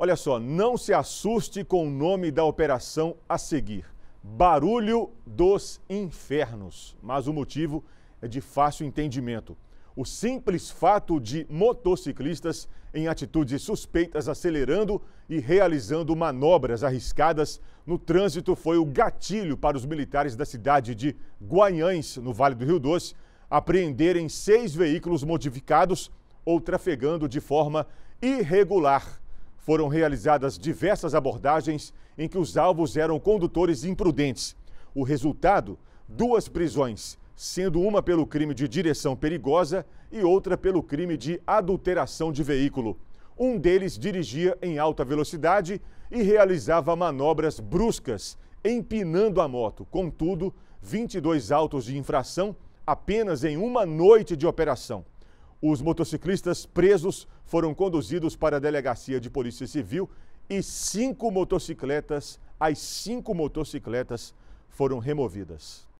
Olha só, não se assuste com o nome da operação a seguir. Barulho dos Infernos. Mas o motivo é de fácil entendimento. O simples fato de motociclistas em atitudes suspeitas acelerando e realizando manobras arriscadas no trânsito foi o gatilho para os militares da cidade de Guanhães, no Vale do Rio Doce, apreenderem seis veículos modificados ou trafegando de forma irregular foram realizadas diversas abordagens em que os alvos eram condutores imprudentes. O resultado: duas prisões, sendo uma pelo crime de direção perigosa e outra pelo crime de adulteração de veículo. Um deles dirigia em alta velocidade e realizava manobras bruscas, empinando a moto. Contudo, 22 autos de infração apenas em uma noite de operação. Os motociclistas presos foram conduzidos para a delegacia de polícia civil e cinco motocicletas, as cinco motocicletas foram removidas.